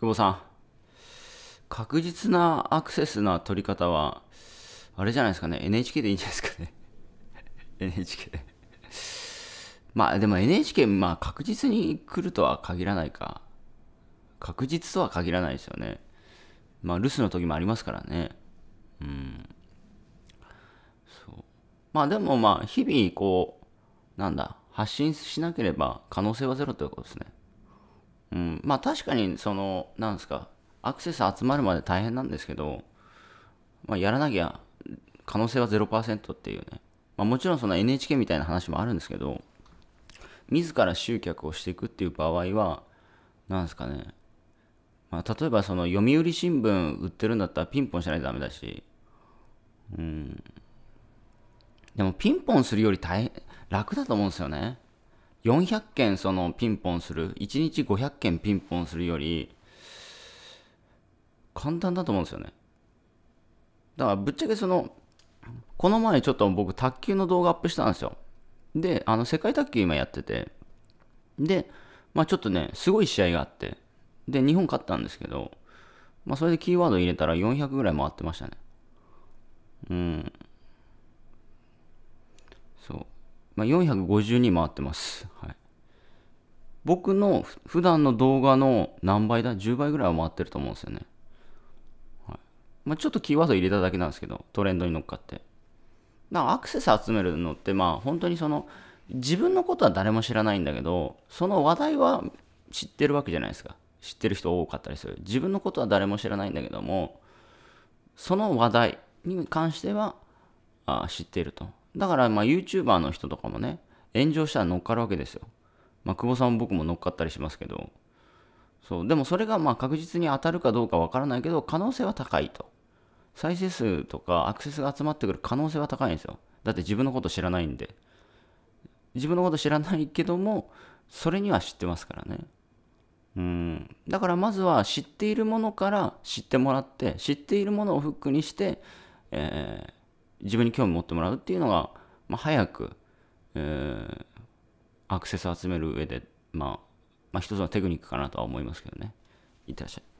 久保さん、確実なアクセスな取り方は、あれじゃないですかね、NHK でいいんじゃないですかね。NHK でまあでも NHK、まあ確実に来るとは限らないか。確実とは限らないですよね。まあ留守の時もありますからね。うん。そう。まあでもまあ日々こう、なんだ、発信しなければ可能性はゼロということですね。うん、まあ確かにそのなんですかアクセス集まるまで大変なんですけど、まあ、やらなきゃ可能性は0%っていうね、まあ、もちろんその NHK みたいな話もあるんですけど自ら集客をしていくっていう場合はなんですかね、まあ、例えばその読売新聞売ってるんだったらピンポンしないとダメだしうんでもピンポンするより大変楽だと思うんですよね400件そのピンポンする、1日500件ピンポンするより、簡単だと思うんですよね。だからぶっちゃけその、この前ちょっと僕卓球の動画アップしたんですよ。で、あの世界卓球今やってて、で、まあちょっとね、すごい試合があって、で、日本勝ったんですけど、まあそれでキーワード入れたら400ぐらい回ってましたね。まあ、450に回ってます。はい、僕の普段の動画の何倍だ ?10 倍ぐらいは回ってると思うんですよね。はいまあ、ちょっとキーワード入れただけなんですけど、トレンドに乗っかって。だからアクセス集めるのって、まあ本当にその、自分のことは誰も知らないんだけど、その話題は知ってるわけじゃないですか。知ってる人多かったりする。自分のことは誰も知らないんだけども、その話題に関してはあ知っていると。だからまあ YouTuber の人とかもね、炎上したら乗っかるわけですよ。まあ、久保さんも僕も乗っかったりしますけど、そう、でもそれがまあ確実に当たるかどうかわからないけど、可能性は高いと。再生数とかアクセスが集まってくる可能性は高いんですよ。だって自分のこと知らないんで。自分のこと知らないけども、それには知ってますからね。うん。だからまずは知っているものから知ってもらって、知っているものをフックにして、えー自分に興味持ってもらうっていうのが、まあ、早く、えー、アクセス集める上で、まあ、まあ、一つのテクニックかなとは思いますけどね。いってらっしゃい。